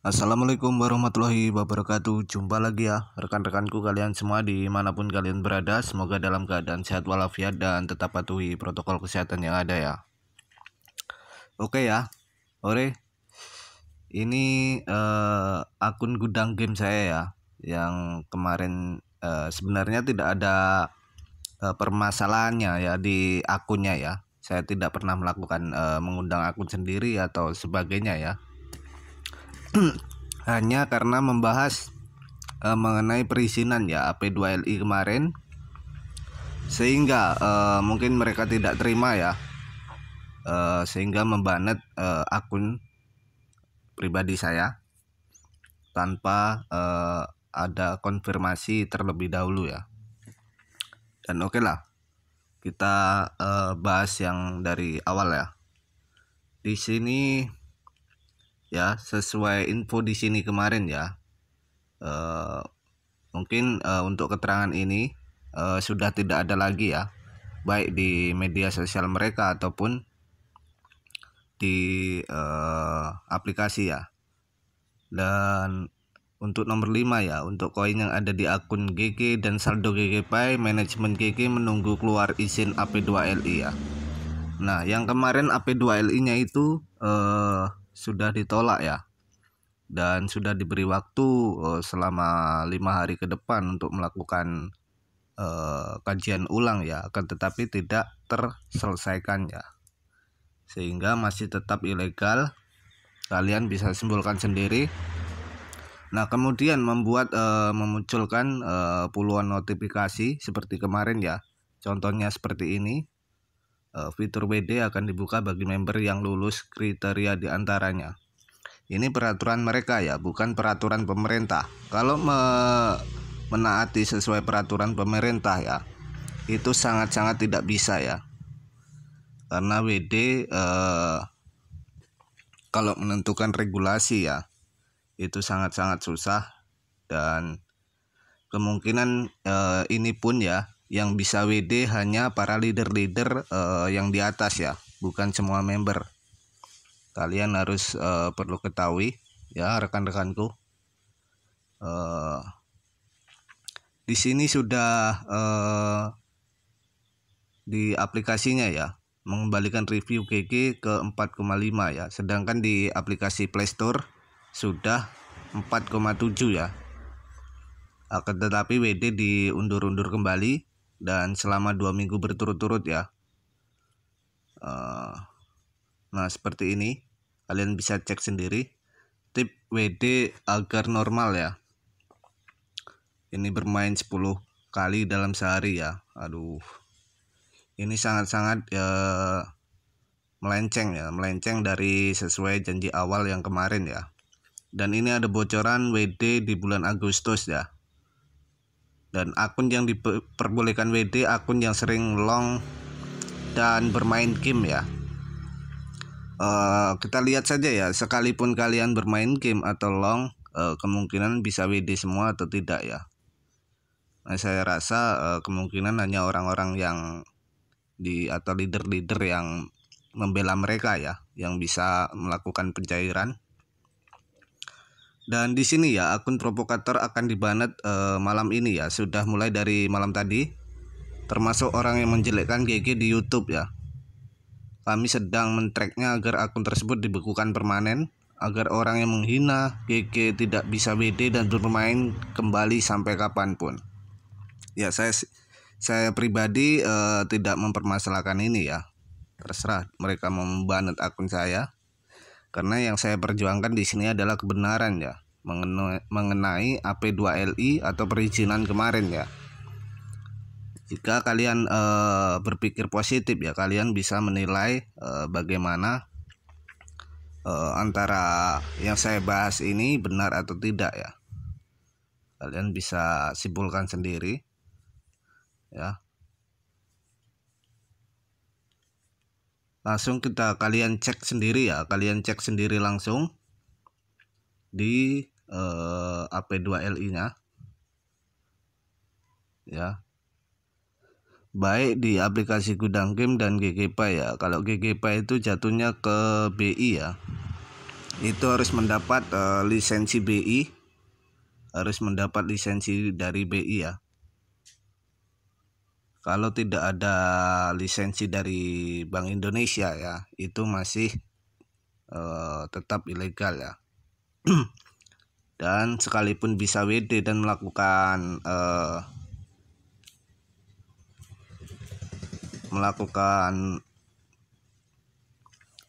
Assalamualaikum warahmatullahi wabarakatuh Jumpa lagi ya rekan-rekanku kalian semua dimanapun kalian berada Semoga dalam keadaan sehat walafiat dan tetap patuhi protokol kesehatan yang ada ya Oke ya Ore Ini uh, akun gudang game saya ya Yang kemarin uh, sebenarnya tidak ada Eh, permasalahannya ya di akunnya ya. Saya tidak pernah melakukan uh, mengundang akun sendiri atau sebagainya ya. Hanya karena membahas uh, mengenai perizinan ya AP2LI kemarin sehingga uh, mungkin mereka tidak terima ya. Uh, sehingga membanet uh, akun pribadi saya tanpa uh, ada konfirmasi terlebih dahulu ya dan oke okay lah kita uh, bahas yang dari awal ya di sini ya sesuai info di sini kemarin ya uh, mungkin uh, untuk keterangan ini uh, sudah tidak ada lagi ya baik di media sosial mereka ataupun di uh, aplikasi ya dan untuk nomor 5 ya, untuk koin yang ada di akun GG dan saldo GG Pay, manajemen GG menunggu keluar izin AP2LI ya. Nah, yang kemarin AP2LI-nya itu eh, sudah ditolak ya. Dan sudah diberi waktu eh, selama lima hari ke depan untuk melakukan eh, kajian ulang ya, akan tetapi tidak terselesaikan ya. Sehingga masih tetap ilegal. Kalian bisa simpulkan sendiri Nah, kemudian membuat uh, memunculkan uh, puluhan notifikasi seperti kemarin ya. Contohnya seperti ini. Uh, fitur WD akan dibuka bagi member yang lulus kriteria diantaranya. Ini peraturan mereka ya, bukan peraturan pemerintah. Kalau me menaati sesuai peraturan pemerintah ya, itu sangat-sangat tidak bisa ya. Karena WD kalau menentukan regulasi ya, itu sangat-sangat susah dan kemungkinan uh, ini pun ya yang bisa WD hanya para leader-leader uh, yang di atas ya, bukan semua member. Kalian harus uh, perlu ketahui ya rekan-rekanku. uh, di sini sudah uh, di aplikasinya ya mengembalikan review GG ke 4,5 ya sedangkan di aplikasi Play Store sudah 4,7 ya Akan tetapi WD diundur-undur kembali dan selama dua minggu berturut-turut ya eh, nah seperti ini kalian bisa cek sendiri tip WD agar normal ya ini bermain 10 kali dalam sehari ya aduh ini sangat-sangat ya, melenceng ya melenceng dari sesuai janji awal yang kemarin ya dan ini ada bocoran WD di bulan Agustus ya dan akun yang diperbolehkan WD akun yang sering long dan bermain game ya uh, kita lihat saja ya sekalipun kalian bermain game atau long uh, kemungkinan bisa WD semua atau tidak ya nah, saya rasa uh, kemungkinan hanya orang-orang yang di atau leader-leader yang membela mereka ya yang bisa melakukan pencairan dan di sini ya akun provokator akan dibanet eh, malam ini ya sudah mulai dari malam tadi termasuk orang yang menjelekkan GG di YouTube ya. Kami sedang mentreknya agar akun tersebut dibekukan permanen agar orang yang menghina GG tidak bisa WD dan bermain kembali sampai kapanpun. Ya saya saya pribadi eh, tidak mempermasalahkan ini ya. Terserah mereka mau akun saya. Karena yang saya perjuangkan di sini adalah kebenaran ya mengenai AP2LI atau perizinan kemarin ya. Jika kalian e, berpikir positif ya, kalian bisa menilai e, bagaimana e, antara yang saya bahas ini benar atau tidak ya. Kalian bisa simpulkan sendiri ya. langsung kita kalian cek sendiri ya kalian cek sendiri langsung di eh, AP2LI nya ya baik di aplikasi gudang game dan GGP ya kalau GGP itu jatuhnya ke BI ya itu harus mendapat eh, lisensi BI harus mendapat lisensi dari BI ya kalau tidak ada lisensi dari Bank Indonesia ya itu masih uh, tetap ilegal ya dan sekalipun bisa WD dan melakukan uh, melakukan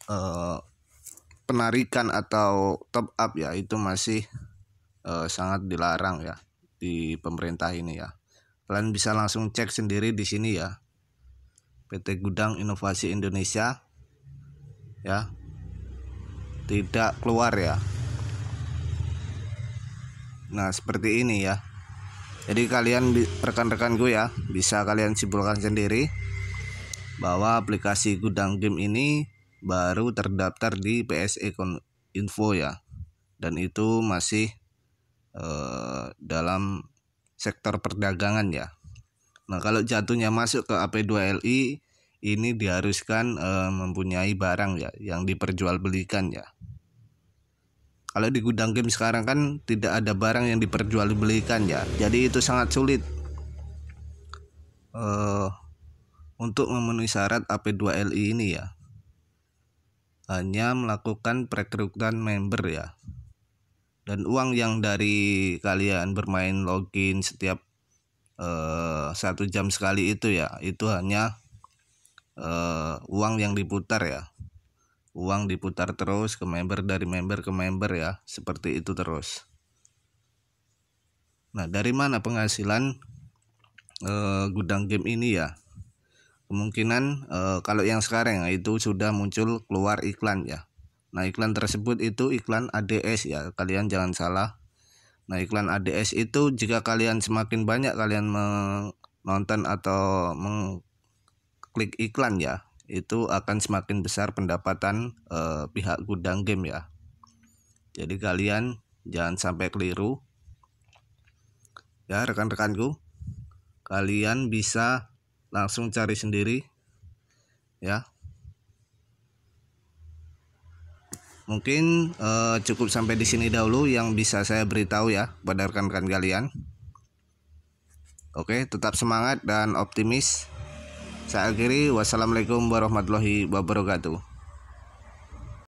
uh, penarikan atau top up ya itu masih uh, sangat dilarang ya di pemerintah ini ya Kalian bisa langsung cek sendiri di sini ya. PT Gudang Inovasi Indonesia ya. Tidak keluar ya. Nah, seperti ini ya. Jadi kalian rekan-rekan gue ya, bisa kalian simpulkan sendiri bahwa aplikasi Gudang Game ini baru terdaftar di PSE Info ya. Dan itu masih eh, dalam sektor perdagangan ya. Nah, kalau jatuhnya masuk ke AP2LI ini diharuskan e, mempunyai barang ya yang diperjualbelikan ya. Kalau di gudang game sekarang kan tidak ada barang yang diperjualbelikan ya. Jadi itu sangat sulit e, untuk memenuhi syarat AP2LI ini ya. Hanya melakukan perekrutan member ya dan uang yang dari kalian bermain login setiap eh, satu jam sekali itu ya itu hanya uh, uang yang diputar ya uang diputar terus ke member dari member ke member ya seperti itu terus nah dari mana penghasilan uh, gudang game ini ya kemungkinan uh, kalau yang sekarang ya, itu sudah muncul keluar iklan ya Nah, iklan tersebut itu iklan ADS ya. Kalian jangan salah. Nah, iklan ADS itu jika kalian semakin banyak kalian menonton atau mengklik iklan ya, itu akan semakin besar pendapatan eh, pihak gudang game ya. Jadi kalian jangan sampai keliru. Ya, rekan-rekanku. Kalian bisa langsung cari sendiri ya Mungkin uh, cukup sampai di sini dahulu yang bisa saya beritahu ya pada rekan-rekan kalian. Oke, tetap semangat dan optimis. Saya akhiri, wassalamualaikum warahmatullahi wabarakatuh.